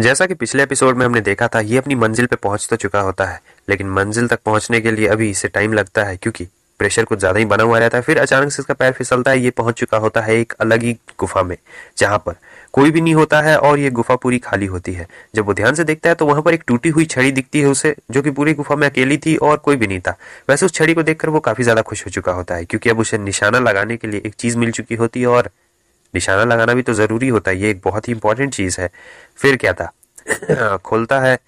जैसा कि पिछले एपिसोड में हमने देखा था ये अपनी मंजिल पर पहुंच तो चुका होता है लेकिन मंजिल तक पहुंचने के लिए अभी इसे टाइम लगता है क्योंकि प्रेशर कुछ ज्यादा ही बना हुआ रहता है फिर अचानक से इसका पैर फिसलता है ये पहुंच चुका होता है एक अलग ही गुफा में जहां पर कोई भी नहीं होता है और ये गुफा पूरी खाली होती है जब वो ध्यान से देखता है तो वहां पर एक टूटी हुई छड़ी दिखती है उसे जो कि पूरी गुफा में अकेली थी और कोई भी नहीं था वैसे उस छड़ी को देखकर वो काफी ज्यादा खुश हो चुका होता है क्योंकि अब उसे निशाना लगाने के लिए एक चीज मिल चुकी होती है और निशाना लगाना भी तो ज़रूरी होता है ये एक बहुत ही इंपॉर्टेंट चीज़ है फिर क्या था खुलता है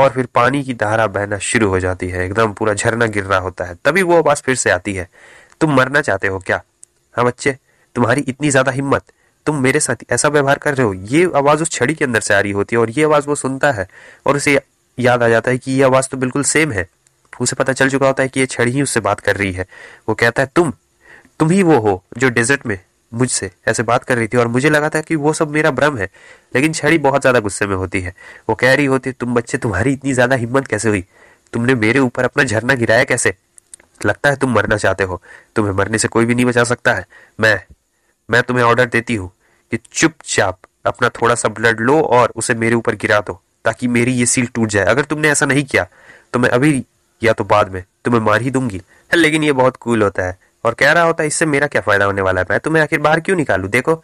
और फिर पानी की धारा बहना शुरू हो जाती है एकदम पूरा झरना गिर रहा होता है तभी वो आवाज़ फिर से आती है तुम मरना चाहते हो क्या हाँ बच्चे तुम्हारी इतनी ज़्यादा हिम्मत तुम मेरे साथ ऐसा व्यवहार कर रहे हो ये आवाज़ उस छड़ी के अंदर से आ रही होती है और ये आवाज़ वो सुनता है और उसे याद आ जाता है कि ये आवाज़ तो बिल्कुल सेम है उसे पता चल चुका होता है कि ये छड़ी ही उससे बात कर रही है वो कहता है तुम तुम ही वो हो जो डेजर्ट में मुझसे ऐसे बात कर रही थी और मुझे लगा था कि वो सब मेरा भ्रम है लेकिन छड़ी बहुत ज़्यादा गुस्से में होती है वो कह रही होती तुम बच्चे तुम्हारी इतनी ज़्यादा हिम्मत कैसे हुई तुमने मेरे ऊपर अपना झरना गिराया कैसे लगता है तुम मरना चाहते हो तुम्हें मरने से कोई भी नहीं बचा सकता है मैं मैं तुम्हें ऑर्डर देती हूँ कि चुपचाप अपना थोड़ा सा ब्लड लो और उसे मेरे ऊपर गिरा दो ताकि मेरी ये सील टूट जाए अगर तुमने ऐसा नहीं किया तो मैं अभी या तो बाद में तुम्हें मार ही दूंगी लेकिन ये बहुत कूल होता है और कह रहा होता इससे मेरा क्या फायदा होने वाला है मैं तुम्हें आखिर बाहर क्यों निकालू देखो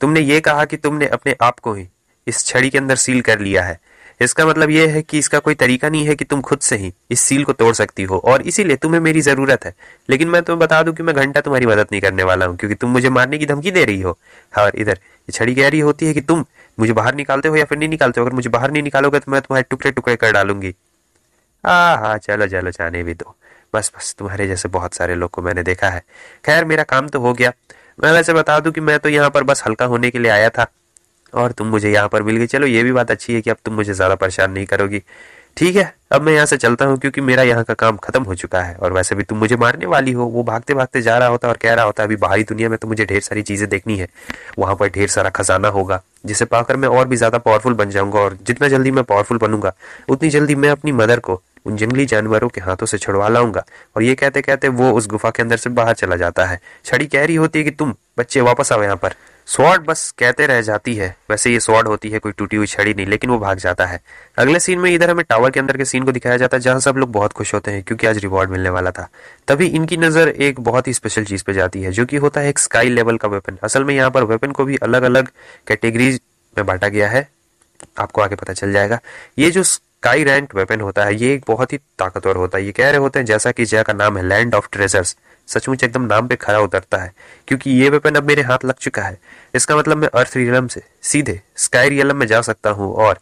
तुमने ये कहा कि तुमने अपने आप को ही इस छड़ी के अंदर सील कर लिया है इसका मतलब यह है कि इसका कोई तरीका नहीं है कि तुम खुद से ही इस सील को तोड़ सकती हो और इसीलिए तुम्हें मेरी जरूरत है लेकिन मैं तुम्हें बता दूं कि मैं घंटा तुम्हारी मदद नहीं करने वाला हूं क्योंकि तुम मुझे मारने की धमकी दे रही हो हाँ, और इधर ये छड़ी कह रही होती है कि तुम मुझे बाहर निकालते हो या फिर नहीं निकालते हो अगर मुझे बाहर नहीं निकालोगे तो मैं तुम्हारे टुकड़े टुकड़े कर डालूंगी आ हाँ चलो चलो जाने भी दो बस बस तुम्हारे जैसे बहुत सारे लोग को मैंने देखा है खैर मेरा काम तो हो गया मैं वैसे बता दूं कि मैं तो यहाँ पर बस हल्का होने के लिए आया था और तुम मुझे यहाँ पर मिल गई चलो ये भी बात अच्छी है कि अब तुम मुझे ज़्यादा परेशान नहीं करोगी ठीक है अब मैं यहाँ से चलता हूँ क्योंकि मेरा यहाँ का काम खत्म हो चुका है और वैसे भी तुम मुझे मारने वाली हो वो भागते भागते जा रहा होता और कह रहा होता अभी बाहरी दुनिया में तो मुझे ढेर सारी चीजें देखनी है वहां पर ढेर सारा खजाना होगा जिसे पाकर मैं और भी ज्यादा पावरफुल बन जाऊंगा और जितना जल्दी मैं पावरफुल बनूंगा उतनी जल्दी मैं अपनी मदर को उन जंगली जानवरों के हाथों से छुड़वा लाऊंगा और ये कहते कहते वो उस गुफा के अंदर से बाहर चला जाता है छड़ी कह रही होती है कि तुम बच्चे वापस आओ यहाँ पर स्वॉर्ड बस कहते रह जाती है वैसे ये स्वॉर्ड होती है कोई टूटी हुई छड़ी नहीं लेकिन वो भाग जाता है अगले सीन में इधर हमें टावर के अंदर के सीन को दिखाया जाता है जहां सब लोग बहुत खुश होते हैं क्योंकि आज रिवॉर्ड मिलने वाला था तभी इनकी नज़र एक बहुत ही स्पेशल चीज़ पे जाती है जो कि होता है एक स्काई लेवल का वेपन असल में यहाँ पर वेपन को भी अलग अलग कैटेगरीज में बांटा गया है आपको आगे पता चल जाएगा ये जो स्काई रैंक वेपन होता है ये एक बहुत ही ताकतवर होता है ये कह रहे होते हैं जैसा कि जय का नाम है लैंड ऑफ ट्रेजर्स सचमुच एकदम नाम पे खरा उतरता है क्योंकि ये वेपन अब मेरे हाथ लग चुका है इसका मतलब मैं अर्थ रियलम से सीधे स्काई रियलम में जा सकता हूँ और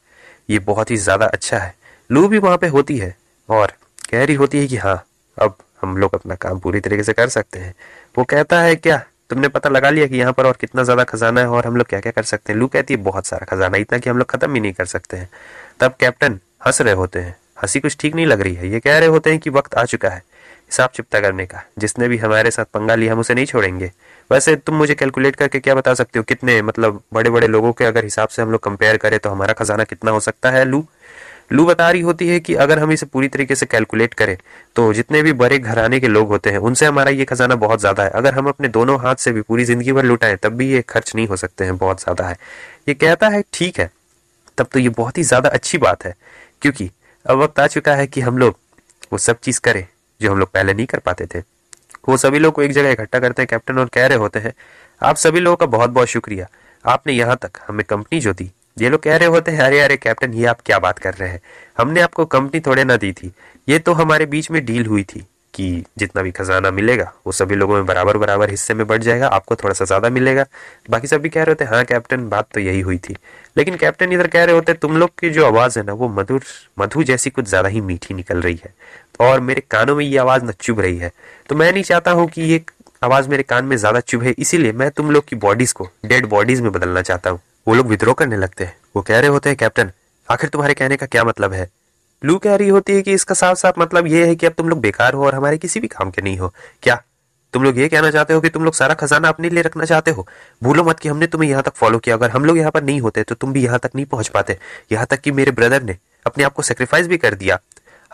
ये बहुत ही ज़्यादा अच्छा है लू भी वहाँ पे होती है और कह रही होती है कि हाँ अब हम लोग अपना काम पूरी तरीके से कर सकते हैं वो कहता है क्या तुमने पता लगा लिया कि यहाँ पर और कितना ज़्यादा खजाना है और हम लोग क्या क्या कर सकते हैं लू कहती है बहुत सारा खजाना इतना कि हम लोग ख़त्म ही नहीं कर सकते हैं तब कैप्टन हंस रहे होते हैं हंसी कुछ ठीक नहीं लग रही है ये कह रहे होते हैं कि वक्त आ चुका है हिसाब चिपता करने का जिसने भी हमारे साथ पंगा लिया हम उसे नहीं छोड़ेंगे वैसे तुम मुझे कैलकुलेट करके क्या बता सकते हो कितने मतलब बड़े बड़े लोगों के अगर हिसाब से हम लोग कंपेयर करें तो हमारा खजाना कितना हो सकता है लू लू बता रही होती है कि अगर हम इसे पूरी तरीके से कैलकुलेट करें तो जितने भी बड़े घराने के लोग होते हैं उनसे हमारा ये खजाना बहुत ज़्यादा है अगर हम अपने दोनों हाथ से भी पूरी ज़िंदगी भर लुटाएं तब भी ये खर्च नहीं हो सकते हैं बहुत ज़्यादा है ये कहता है ठीक है तब तो ये बहुत ही ज़्यादा अच्छी बात है क्योंकि अब वक्त आ चुका है कि हम लोग वो सब चीज़ करें जो हम लोग पहले नहीं कर पाते थे वो सभी लोग को एक जगह इकट्ठा करते हैं कैप्टन और कह रहे होते हैं आप सभी लोगों का बहुत बहुत शुक्रिया आपने यहाँ तक हमें कंपनी जो दी ये लोग कह रहे होते हैं अरे अरे कैप्टन ये आप क्या बात कर रहे हैं हमने आपको कंपनी थोड़े ना दी थी ये तो हमारे बीच में डील हुई थी कि जितना भी खजाना मिलेगा वो सभी लोगों में बराबर बराबर हिस्से में बढ़ जाएगा आपको थोड़ा सा ज़्यादा मिलेगा बाकी सब भी कह रहे होते हाँ कैप्टन बात तो यही हुई थी लेकिन कैप्टन इधर कह रहे होते तुम लोग की जो आवाज़ है ना वो मधुर मधु जैसी कुछ ज़्यादा ही मीठी निकल रही है और मेरे कानों में ये आवाज़ न चुभ रही है तो मैं नहीं चाहता हूँ कि ये आवाज़ मेरे कान में ज़्यादा चुभे इसीलिए मैं तुम लोग की बॉडीज़ को डेड बॉडीज़ में बदलना चाहता हूँ वो लोग विद्रोह करने लगते हैं वो कह रहे होते हैं कैप्टन आखिर तुम्हारे कहने का क्या मतलब है लू कह रही होती है कि इसका साफ साफ मतलब यह है कि अब तुम लोग बेकार हो और हमारे किसी भी काम के नहीं हो क्या तुम लोग ये कहना चाहते हो कि तुम लोग सारा खजाना अपने लिए रखना चाहते हो भूलो मत कि हमने तुम्हें यहाँ तक फॉलो किया अगर हम लोग यहाँ पर नहीं होते तो तुम भी यहाँ तक नहीं पहुंच पाते यहाँ तक कि मेरे ब्रदर ने अपने आप को सेक्रीफाइस भी कर दिया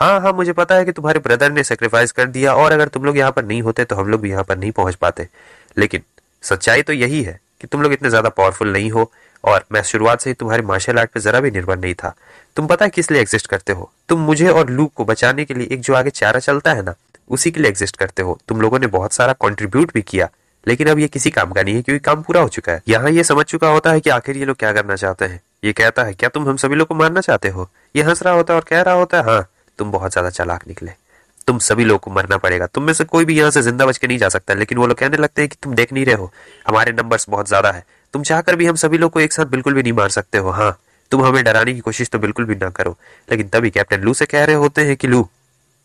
हाँ हाँ मुझे पता है कि तुम्हारे ब्रदर ने सेक्रीफाइस कर दिया और अगर तुम लोग यहाँ पर नहीं होते तो हम लोग भी यहाँ पर नहीं पहुंच पाते लेकिन सच्चाई तो यही है कि तुम लोग इतने ज्यादा पावरफुल नहीं हो और मैं शुरुआत से ही तुम्हारे मार्शल आर्ट पे जरा भी निर्भर नहीं था तुम पता है किस लिए एग्जिस्ट करते हो तुम मुझे और लूक को बचाने के लिए एक जो आगे चारा चलता है ना उसी के लिए एग्जिस्ट करते हो तुम लोगों ने बहुत सारा कॉन्ट्रीब्यूट भी किया लेकिन अब ये किसी काम का नहीं है क्योंकि काम पूरा हो चुका है यहाँ ये समझ चुका होता है कि आखिर ये लोग क्या करना चाहते हैं ये कहता है क्या तुम हम सभी लोग को मारना चाहते हो ये हंस रहा होता है और कह रहा होता है हाँ तुम बहुत ज्यादा चालाक निकले तुम सभी लोगों को मरना पड़ेगा तुम में से कोई भी यहाँ से जिंदा बच के नहीं जा सकता लेकिन वो लोग कहने लगते हैं कि तुम देख नहीं रहे हो हमारे नंबर्स बहुत ज्यादा है तुम चाहकर भी हम सभी लोग को एक साथ बिल्कुल भी नहीं मार सकते हो हाँ तुम हमें डराने की कोशिश तो बिल्कुल भी ना करो लेकिन तभी कैप्टन लू से कह रहे होते हैं कि लू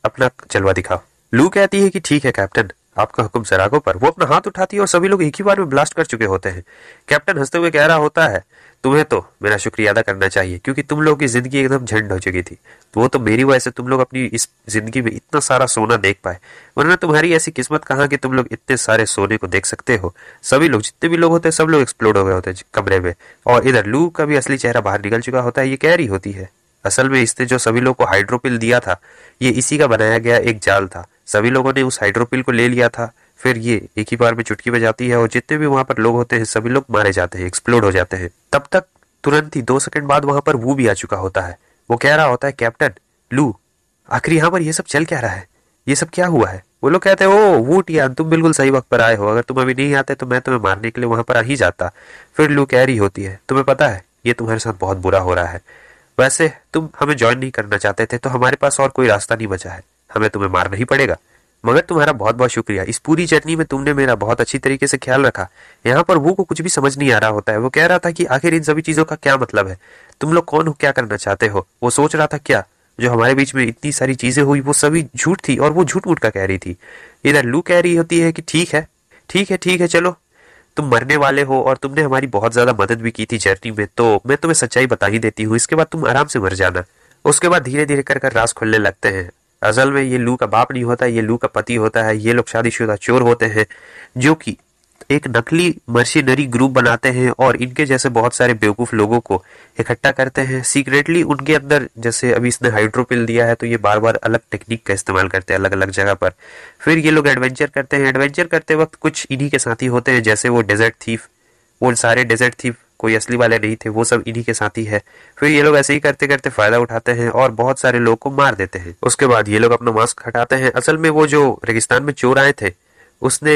अपना जलवा दिखाओ लू कहती है कि ठीक है कैप्टन आपका हुक्म सरागों पर वो अपना हाथ उठाती है और सभी लोग एक ही बार में ब्लास्ट कर चुके होते हैं कैप्टन हंसते हुए कह रहा होता है तुम्हें तो मेरा शुक्रिया अदा करना चाहिए क्योंकि तुम लोगों की जिंदगी एकदम झंड हो चुकी थी तो वो तो मेरी वजह से तुम लोग अपनी इस जिंदगी में इतना सारा सोना देख पाए वरना तुम्हारी ऐसी किस्मत कहा कि तुम लोग इतने सारे सोने को देख सकते हो सभी लोग जितने भी लोग होते हैं सब लोग एक्सप्लोर हो गए होते हैं कमरे में और इधर लू का भी असली चेहरा बाहर निकल चुका होता है ये कह रही होती है असल में इसने जो सभी लोग को हाइड्रोपिल दिया था ये इसी का बनाया गया एक जाल था सभी लोगों ने उस हाइड्रोपिल को ले लिया था फिर ये एक ही बार में चुटकी बजाती है और जितने भी वहां पर लोग होते हैं सभी लोग मारे जाते हैं एक्सप्लोड हो जाते हैं तब तक तुरंत ही दो सेकंड बाद वहां पर वो भी आ चुका होता है वो कह रहा होता है कैप्टन लू आखिर यहाँ पर यह सब चल क्या रहा है ये सब क्या हुआ है वो लोग कहते हैं ओ वो यार तुम बिल्कुल सही वक्त पर आए हो अगर तुम अभी नहीं आते तो मैं तुम्हें मारने के लिए वहां पर आ ही जाता फिर लू कह रही होती है तुम्हें पता है ये तुम्हारे साथ बहुत बुरा हो रहा है वैसे तुम हमें ज्वाइन नहीं करना चाहते थे तो हमारे पास और कोई रास्ता नहीं बचा है हमें तुम्हें मारना ही पड़ेगा मगर तुम्हारा बहुत बहुत शुक्रिया इस पूरी जर्नी में तुमने मेरा बहुत अच्छी तरीके से ख्याल रखा यहाँ पर वो को कुछ भी समझ नहीं आ रहा होता है वो कह रहा था कि आखिर इन सभी चीजों का क्या मतलब है तुम लोग कौन हो क्या करना चाहते हो वो सोच रहा था क्या जो हमारे बीच में इतनी सारी चीजें हुई वो सभी झूठ थी और वो झूठ मूठ का कह रही थी इधर लू कह रही होती है कि ठीक है ठीक है ठीक है चलो तुम मरने वाले हो और तुमने हमारी बहुत ज्यादा मदद भी की थी जर्नी में तो मैं तुम्हें सच्चाई बता ही देती हूँ इसके बाद तुम आराम से मर जाना उसके बाद धीरे धीरे कर कर रास खुलने लगते हैं असल में ये लू का बाप नहीं होता ये लू का पति होता है ये लोग शादीशुदा चोर होते हैं जो कि एक नकली मर्शीनरी ग्रुप बनाते हैं और इनके जैसे बहुत सारे बेवकूफ़ लोगों को इकट्ठा करते हैं सीक्रेटली उनके अंदर जैसे अभी इसने हाइड्रोपिल दिया है तो ये बार बार अलग टेक्निक का इस्तेमाल करते हैं अलग अलग जगह पर फिर ये लोग एडवेंचर करते हैं एडवेंचर करते वक्त कुछ इन्हीं के साथी होते हैं जैसे वो डेजर्ट थीफ वो सारे डेजर्ट थीफ कोई असली वाले नहीं थे वो सब इन्हीं के साथ ही है फिर ये लोग ऐसे ही करते करते फायदा उठाते हैं और बहुत सारे लोग को मार देते हैं उसके बाद ये लोग अपना मास्क हटाते हैं असल में वो जो रेगिस्तान में चोर आए थे उसने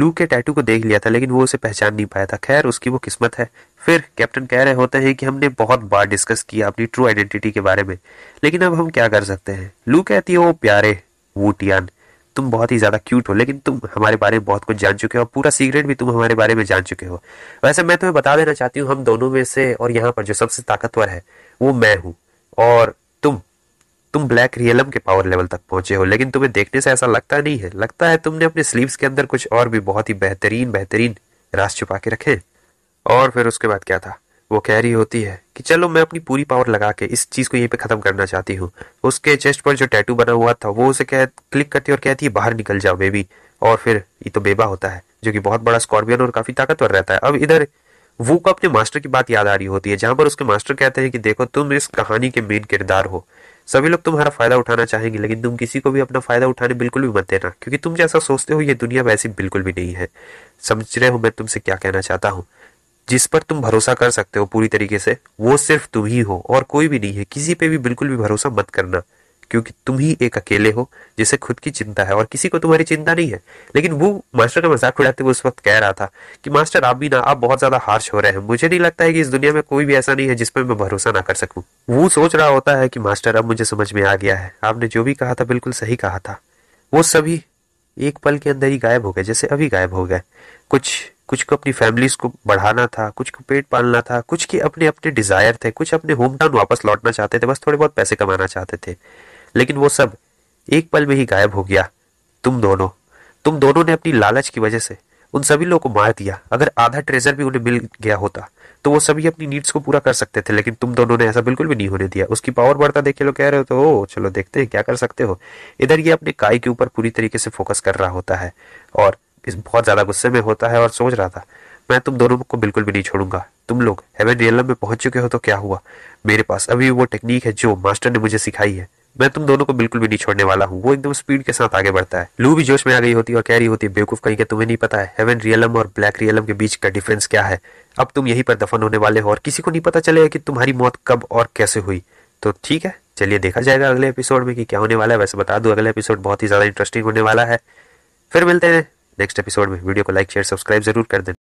लू के टैटू को देख लिया था लेकिन वो उसे पहचान नहीं पाया था खैर उसकी वो किस्मत है फिर कैप्टन कह रहे होते हैं कि हमने बहुत बार डिस्कस किया अपनी ट्रू आइडेंटिटी के बारे में लेकिन अब हम क्या कर सकते हैं लू कहती है वो प्यारे वूटियान तुम बहुत ही ज़्यादा क्यूट हो लेकिन तुम हमारे बारे में बहुत कुछ जान चुके हो और पूरा सीक्रेट भी तुम हमारे बारे में जान चुके हो वैसे मैं तुम्हें बता देना चाहती हूँ हम दोनों में से और यहाँ पर जो सबसे ताकतवर है वो मैं हूँ और तुम तुम ब्लैक रियलम के पावर लेवल तक पहुंचे हो लेकिन तुम्हें देखने से ऐसा लगता नहीं है लगता है तुमने अपने स्लीव्स के अंदर कुछ और भी बहुत ही बेहतरीन बेहतरीन रास छुपा के रखे और फिर उसके बाद क्या था वो कह रही होती है कि चलो मैं अपनी पूरी पावर लगा के इस चीज़ को यहीं पे ख़त्म करना चाहती हूँ उसके चेस्ट पर जो टैटू बना हुआ था वो उसे कह क्लिक करती है और कहती है बाहर निकल जाओ बेबी और फिर ये तो बेबा होता है जो कि बहुत बड़ा स्कॉर्पियन और काफ़ी ताकतवर रहता है अब इधर वो को अपने मास्टर की बात याद आ रही होती है जहां पर उसके मास्टर कहते हैं कि देखो तुम इस कहानी के मेन किरदार हो सभी लोग तुम्हारा फायदा उठाना चाहेंगे लेकिन तुम किसी को भी अपना फायदा उठाने बिल्कुल भी मत देना क्योंकि तुम जैसा सोचते हो ये दुनिया वैसी बिल्कुल भी नहीं है समझ रहे हो मैं तुमसे क्या कहना चाहता हूँ जिस पर तुम भरोसा कर सकते हो पूरी तरीके से वो सिर्फ तुम ही हो और कोई भी नहीं है किसी पे भी बिल्कुल भी भरोसा मत करना क्योंकि तुम ही एक अकेले हो जिसे खुद की चिंता है और किसी को तुम्हारी चिंता नहीं है लेकिन वो मास्टर का मजाक उड़ाते हुए उस वक्त कह रहा था कि मास्टर आप भी ना आप बहुत ज्यादा हार्श हो रहे हैं मुझे नहीं लगता है कि इस दुनिया में कोई भी ऐसा नहीं है जिस पर मैं भरोसा ना कर सकूं वो सोच रहा होता है कि मास्टर अब मुझे समझ में आ गया है आपने जो भी कहा था बिल्कुल सही कहा था वो सभी एक पल के अंदर ही गायब हो गए जैसे अभी गायब हो गए कुछ कुछ को अपनी फैमिलीज को बढ़ाना था कुछ को पेट पालना था कुछ के अपने अपने डिजायर थे कुछ अपने होम टाउन वापस लौटना चाहते थे बस थोड़े बहुत पैसे कमाना चाहते थे लेकिन वो सब एक पल में ही गायब हो गया तुम दोनों तुम दोनों ने अपनी लालच की वजह से उन सभी लोगों को मार दिया अगर आधा ट्रेजर भी उन्हें मिल गया होता तो वो सभी अपनी नीड्स को पूरा कर सकते थे लेकिन तुम दोनों ने ऐसा बिल्कुल भी नहीं होने दिया उसकी पावर बढ़ता देखे लोग कह रहे हो तो ओ चलो देखते हैं क्या कर सकते हो इधर ये अपने काय के ऊपर पूरी तरीके से फोकस कर रहा होता है और इस बहुत ज़्यादा गुस्से में होता है और सोच रहा था मैं तुम दोनों को बिल्कुल भी नहीं छोड़ूंगा तुम लोग हेवन रियलम में पहुंच चुके हो तो क्या हुआ मेरे पास अभी वो टेक्निक है जो मास्टर ने मुझे सिखाई है मैं तुम दोनों को बिल्कुल भी नहीं छोड़ने वाला हूँ वो एकदम स्पीड के साथ आगे बढ़ता है लू भी जोश में आ गई होती है और कह रही होती है बेवकूफ कहीं के तुम्हें नहीं पता है हेवन रियलम और ब्लैक रियलम के बीच का डिफरेंस क्या है अब तुम यहीं पर दफन होने वाले हो और किसी को नहीं पता चलेगा कि तुम्हारी मौत कब और कैसे हुई तो ठीक है चलिए देखा जाएगा अगले एपिसोड में कि क्या होने वाला है वैसे बता दूं अगला एपिसोड बहुत ही ज्यादा इंटरेस्टिंग होने वाला है फिर मिलते हैं नेक्स्ट एपिसोड में वीडियो को लाइक शेयर सब्सक्राइब जरूर कर दें